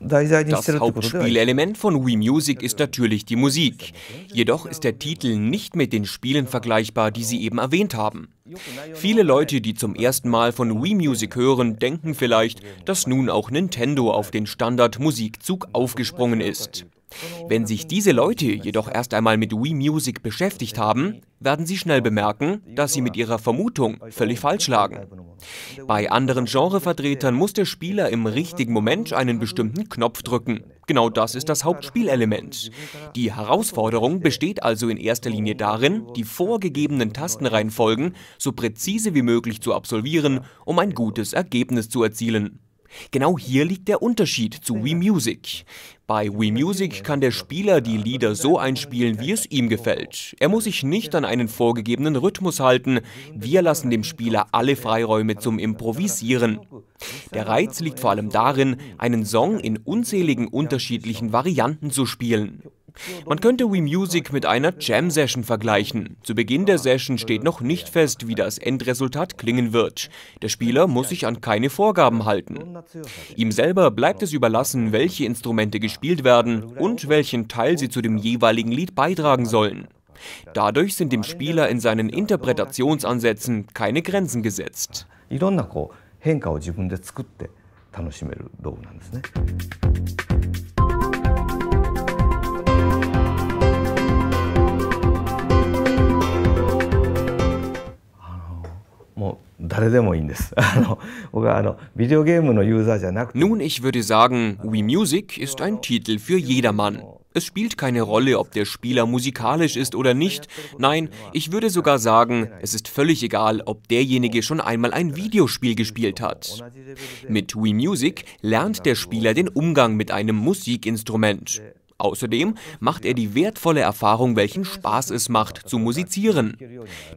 Das Hauptspielelement von Wii Music ist natürlich die Musik. Jedoch ist der Titel nicht mit den Spielen vergleichbar, die Sie eben erwähnt haben. Viele Leute, die zum ersten Mal von Wii Music hören, denken vielleicht, dass nun auch Nintendo auf den Standard-Musikzug aufgesprungen ist. Wenn sich diese Leute jedoch erst einmal mit Wii Music beschäftigt haben, werden sie schnell bemerken, dass sie mit ihrer Vermutung völlig falsch lagen. Bei anderen Genrevertretern muss der Spieler im richtigen Moment einen bestimmten Knopf drücken. Genau das ist das Hauptspielelement. Die Herausforderung besteht also in erster Linie darin, die vorgegebenen Tastenreihenfolgen so präzise wie möglich zu absolvieren, um ein gutes Ergebnis zu erzielen. Genau hier liegt der Unterschied zu Wii Music. Bei Wii Music kann der Spieler die Lieder so einspielen, wie es ihm gefällt. Er muss sich nicht an einen vorgegebenen Rhythmus halten. Wir lassen dem Spieler alle Freiräume zum Improvisieren. Der Reiz liegt vor allem darin, einen Song in unzähligen unterschiedlichen Varianten zu spielen. Man könnte Wii Music mit einer Jam-Session vergleichen. Zu Beginn der Session steht noch nicht fest, wie das Endresultat klingen wird. Der Spieler muss sich an keine Vorgaben halten. Ihm selber bleibt es überlassen, welche Instrumente gespielt werden und welchen Teil sie zu dem jeweiligen Lied beitragen sollen. Dadurch sind dem Spieler in seinen Interpretationsansätzen keine Grenzen gesetzt. Nun, ich würde sagen, Wii Music ist ein Titel für jedermann. Es spielt keine Rolle, ob der Spieler musikalisch ist oder nicht. Nein, ich würde sogar sagen, es ist völlig egal, ob derjenige schon einmal ein Videospiel gespielt hat. Mit Wii Music lernt der Spieler den Umgang mit einem Musikinstrument. Außerdem macht er die wertvolle Erfahrung, welchen Spaß es macht, zu musizieren.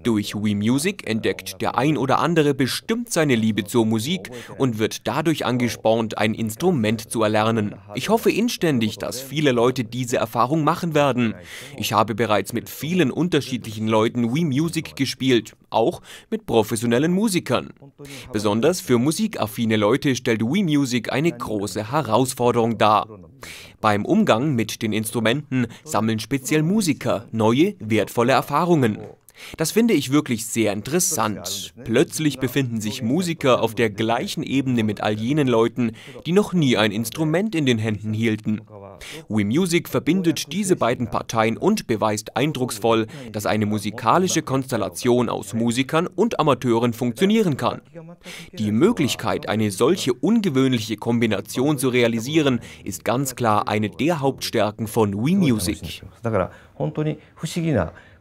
Durch Wii Music entdeckt der ein oder andere bestimmt seine Liebe zur Musik und wird dadurch angespornt, ein Instrument zu erlernen. Ich hoffe inständig, dass viele Leute diese Erfahrung machen werden. Ich habe bereits mit vielen unterschiedlichen Leuten Wii Music gespielt, auch mit professionellen Musikern. Besonders für musikaffine Leute stellt Wii Music eine große Herausforderung dar. Beim Umgang mit den Instrumenten sammeln speziell Musiker neue, wertvolle Erfahrungen. Das finde ich wirklich sehr interessant. Plötzlich befinden sich Musiker auf der gleichen Ebene mit all jenen Leuten, die noch nie ein Instrument in den Händen hielten. WeMusic verbindet diese beiden Parteien und beweist eindrucksvoll, dass eine musikalische Konstellation aus Musikern und Amateuren funktionieren kann. Die Möglichkeit, eine solche ungewöhnliche Kombination zu realisieren, ist ganz klar eine der Hauptstärken von WeMusic.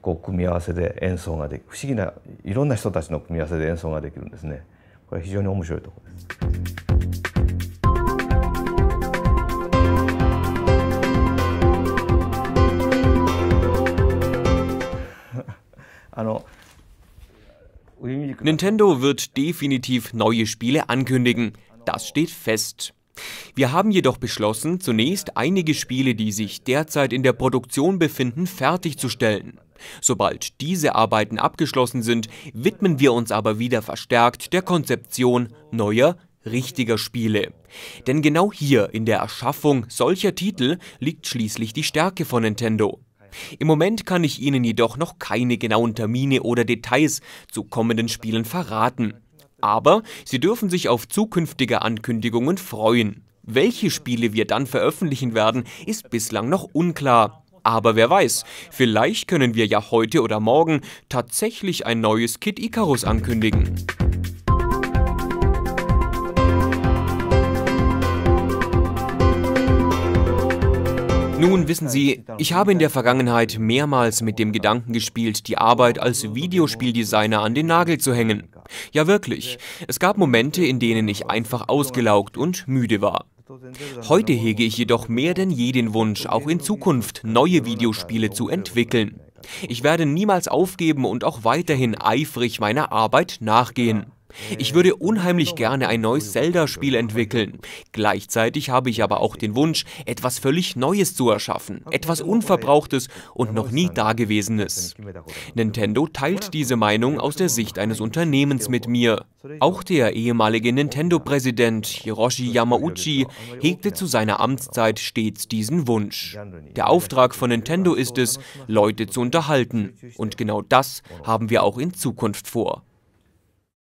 こう組み合わせで演奏がで不思議ないろんな人たちの組み合わせで演奏ができるんですね。これ非常に面白いところです。Also, Nintendo wird definitiv neue Spiele ankündigen. Das steht fest. Wir haben jedoch beschlossen, zunächst einige Spiele, die sich derzeit in der Produktion befinden, fertigzustellen. Sobald diese Arbeiten abgeschlossen sind, widmen wir uns aber wieder verstärkt der Konzeption neuer, richtiger Spiele. Denn genau hier in der Erschaffung solcher Titel liegt schließlich die Stärke von Nintendo. Im Moment kann ich Ihnen jedoch noch keine genauen Termine oder Details zu kommenden Spielen verraten. Aber Sie dürfen sich auf zukünftige Ankündigungen freuen. Welche Spiele wir dann veröffentlichen werden, ist bislang noch unklar. Aber wer weiß, vielleicht können wir ja heute oder morgen tatsächlich ein neues Kid Icarus ankündigen. Nun wissen Sie, ich habe in der Vergangenheit mehrmals mit dem Gedanken gespielt, die Arbeit als Videospieldesigner an den Nagel zu hängen. Ja wirklich, es gab Momente, in denen ich einfach ausgelaugt und müde war. Heute hege ich jedoch mehr denn je den Wunsch, auch in Zukunft neue Videospiele zu entwickeln. Ich werde niemals aufgeben und auch weiterhin eifrig meiner Arbeit nachgehen. Ich würde unheimlich gerne ein neues Zelda-Spiel entwickeln. Gleichzeitig habe ich aber auch den Wunsch, etwas völlig Neues zu erschaffen, etwas Unverbrauchtes und noch nie Dagewesenes. Nintendo teilt diese Meinung aus der Sicht eines Unternehmens mit mir. Auch der ehemalige Nintendo-Präsident Hiroshi Yamauchi hegte zu seiner Amtszeit stets diesen Wunsch. Der Auftrag von Nintendo ist es, Leute zu unterhalten. Und genau das haben wir auch in Zukunft vor.